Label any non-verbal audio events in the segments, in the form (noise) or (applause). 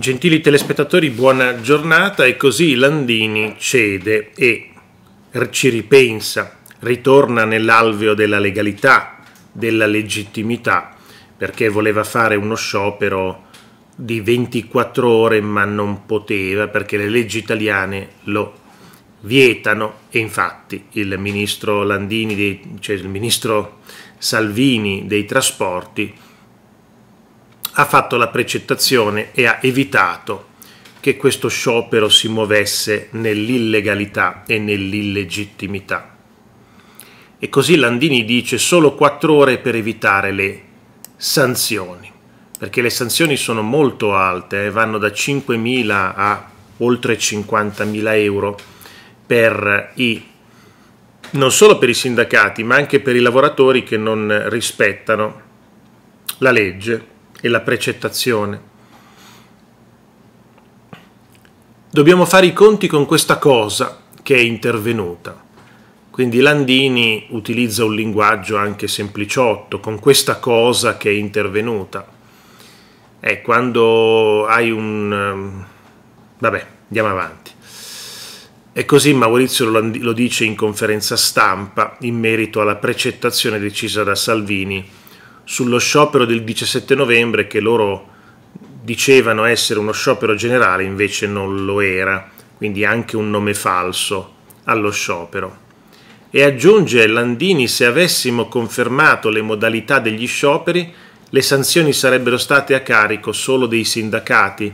Gentili telespettatori, buona giornata e così Landini cede e ci ripensa, ritorna nell'alveo della legalità, della legittimità, perché voleva fare uno sciopero di 24 ore ma non poteva perché le leggi italiane lo vietano e infatti il ministro Landini, cioè il ministro Salvini dei trasporti ha fatto la precettazione e ha evitato che questo sciopero si muovesse nell'illegalità e nell'illegittimità. E così Landini dice solo quattro ore per evitare le sanzioni, perché le sanzioni sono molto alte, eh, vanno da 5.000 a oltre 50.000 euro per i, non solo per i sindacati, ma anche per i lavoratori che non rispettano la legge e la precettazione. Dobbiamo fare i conti con questa cosa che è intervenuta. Quindi Landini utilizza un linguaggio anche sempliciotto, con questa cosa che è intervenuta. È eh, quando hai un... Ehm, vabbè, andiamo avanti. E così Maurizio lo dice in conferenza stampa in merito alla precettazione decisa da Salvini sullo sciopero del 17 novembre che loro dicevano essere uno sciopero generale, invece non lo era, quindi anche un nome falso allo sciopero. E aggiunge Landini, se avessimo confermato le modalità degli scioperi, le sanzioni sarebbero state a carico solo dei sindacati.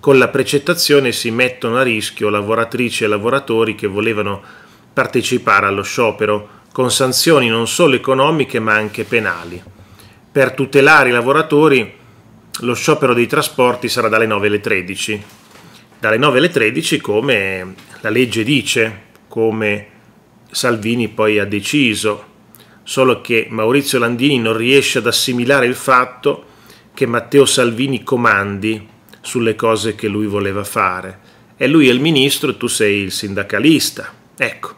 Con la precettazione si mettono a rischio lavoratrici e lavoratori che volevano partecipare allo sciopero, con sanzioni non solo economiche ma anche penali per tutelare i lavoratori lo sciopero dei trasporti sarà dalle 9 alle 13. Dalle 9 alle 13 come la legge dice, come Salvini poi ha deciso, solo che Maurizio Landini non riesce ad assimilare il fatto che Matteo Salvini comandi sulle cose che lui voleva fare. E lui è il ministro e tu sei il sindacalista. Ecco.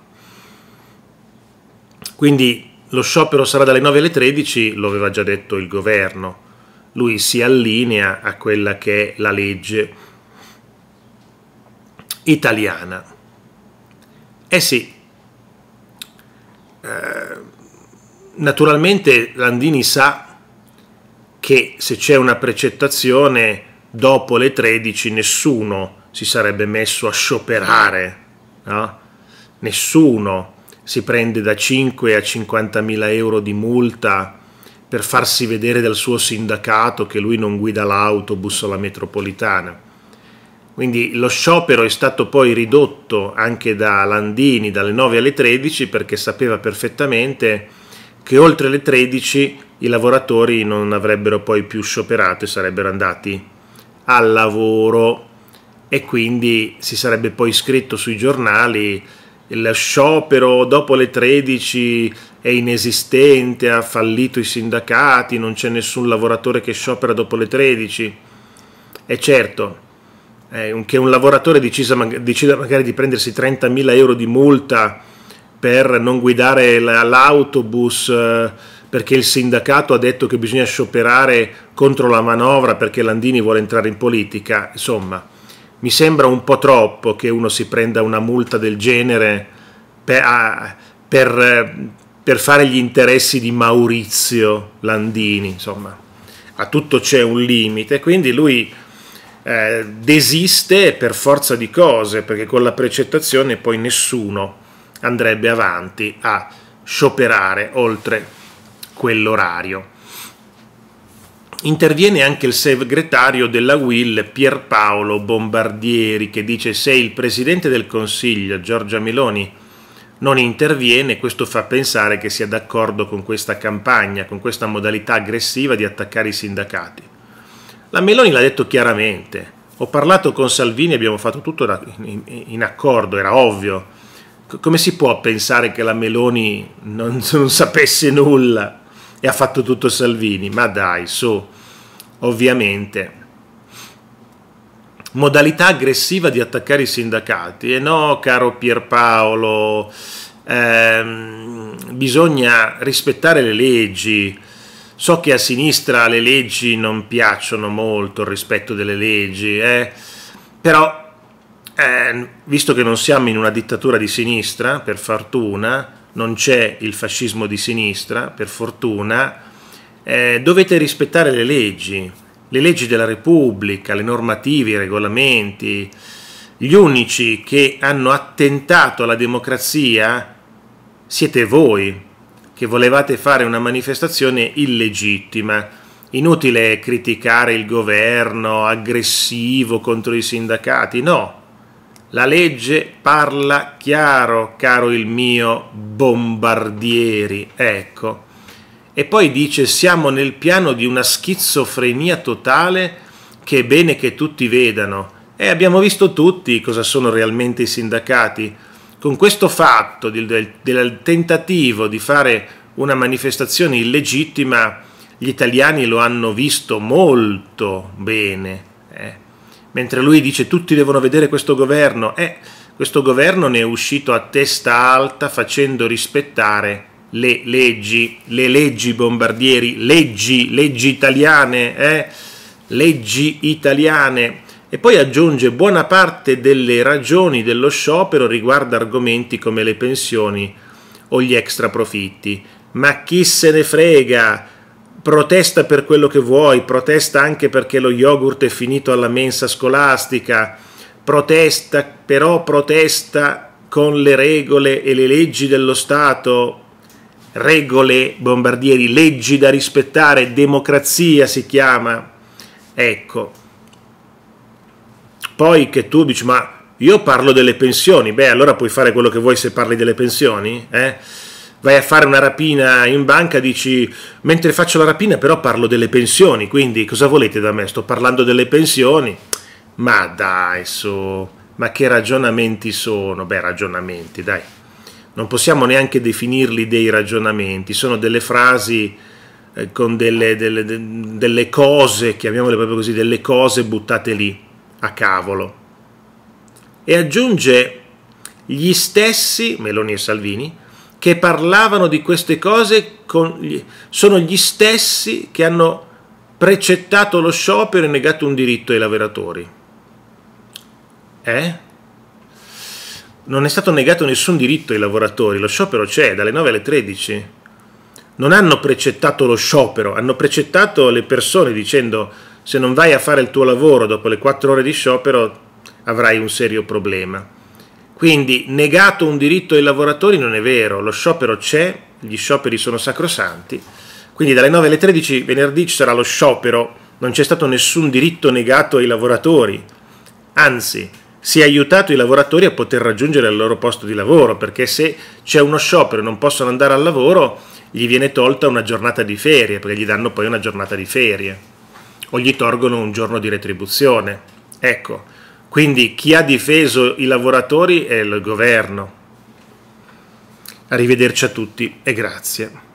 Quindi lo sciopero sarà dalle 9 alle 13, lo aveva già detto il governo. Lui si allinea a quella che è la legge italiana. Eh sì, eh, naturalmente Landini sa che se c'è una precettazione dopo le 13 nessuno si sarebbe messo a scioperare, no? nessuno si prende da 5 a 50 mila euro di multa per farsi vedere dal suo sindacato che lui non guida l'autobus o la metropolitana. Quindi lo sciopero è stato poi ridotto anche da Landini dalle 9 alle 13 perché sapeva perfettamente che oltre le 13 i lavoratori non avrebbero poi più scioperato e sarebbero andati al lavoro e quindi si sarebbe poi scritto sui giornali il sciopero dopo le 13 è inesistente, ha fallito i sindacati, non c'è nessun lavoratore che sciopera dopo le 13. Certo, è certo eh, che un lavoratore decida, magari di prendersi 30.000 euro di multa per non guidare l'autobus eh, perché il sindacato ha detto che bisogna scioperare contro la manovra perché Landini vuole entrare in politica, insomma mi sembra un po' troppo che uno si prenda una multa del genere per, ah, per, per fare gli interessi di Maurizio Landini, insomma, a tutto c'è un limite, quindi lui eh, desiste per forza di cose, perché con la precettazione poi nessuno andrebbe avanti a scioperare oltre quell'orario. Interviene anche il segretario della Will Pierpaolo Bombardieri che dice se il presidente del Consiglio Giorgia Meloni non interviene questo fa pensare che sia d'accordo con questa campagna, con questa modalità aggressiva di attaccare i sindacati. La Meloni l'ha detto chiaramente, ho parlato con Salvini, abbiamo fatto tutto in accordo, era ovvio. Come si può pensare che la Meloni non, (laughs) non sapesse nulla? e ha fatto tutto Salvini. Ma dai, su, ovviamente. Modalità aggressiva di attaccare i sindacati. E no, caro Pierpaolo, ehm, bisogna rispettare le leggi. So che a sinistra le leggi non piacciono molto, il rispetto delle leggi, eh? però eh, visto che non siamo in una dittatura di sinistra, per fortuna, non c'è il fascismo di sinistra, per fortuna, eh, dovete rispettare le leggi, le leggi della Repubblica, le normative, i regolamenti. Gli unici che hanno attentato alla democrazia siete voi, che volevate fare una manifestazione illegittima. Inutile criticare il governo aggressivo contro i sindacati, no. La legge parla chiaro, caro il mio bombardieri, ecco e poi dice siamo nel piano di una schizofrenia totale che è bene che tutti vedano. E abbiamo visto tutti cosa sono realmente i sindacati. Con questo fatto del, del tentativo di fare una manifestazione illegittima, gli italiani lo hanno visto molto bene. Eh. Mentre lui dice tutti devono vedere questo governo, eh, questo governo ne è uscito a testa alta facendo rispettare le leggi, le leggi bombardieri, leggi, leggi italiane, eh? leggi italiane. E poi aggiunge buona parte delle ragioni dello sciopero riguarda argomenti come le pensioni o gli extra profitti. Ma chi se ne frega? Protesta per quello che vuoi, protesta anche perché lo yogurt è finito alla mensa scolastica, protesta però protesta con le regole e le leggi dello Stato, regole, bombardieri, leggi da rispettare, democrazia si chiama. Ecco. Poi che tu dici, ma io parlo delle pensioni, beh allora puoi fare quello che vuoi se parli delle pensioni, eh? Vai a fare una rapina in banca, dici, mentre faccio la rapina però parlo delle pensioni, quindi cosa volete da me? Sto parlando delle pensioni. Ma dai, so, ma che ragionamenti sono? Beh, ragionamenti, dai non possiamo neanche definirli dei ragionamenti, sono delle frasi eh, con delle, delle, delle cose, chiamiamole proprio così, delle cose buttate lì a cavolo. E aggiunge gli stessi, Meloni e Salvini, che parlavano di queste cose con, sono gli stessi che hanno precettato lo sciopero e negato un diritto ai lavoratori. Eh? non è stato negato nessun diritto ai lavoratori, lo sciopero c'è dalle 9 alle 13. Non hanno precettato lo sciopero, hanno precettato le persone dicendo se non vai a fare il tuo lavoro dopo le 4 ore di sciopero avrai un serio problema. Quindi negato un diritto ai lavoratori non è vero, lo sciopero c'è, gli scioperi sono sacrosanti, quindi dalle 9 alle 13 venerdì ci sarà lo sciopero, non c'è stato nessun diritto negato ai lavoratori, anzi si è aiutato i lavoratori a poter raggiungere il loro posto di lavoro, perché se c'è uno sciopero e non possono andare al lavoro, gli viene tolta una giornata di ferie, perché gli danno poi una giornata di ferie, o gli tolgono un giorno di retribuzione. Ecco, quindi chi ha difeso i lavoratori è il governo. Arrivederci a tutti e grazie.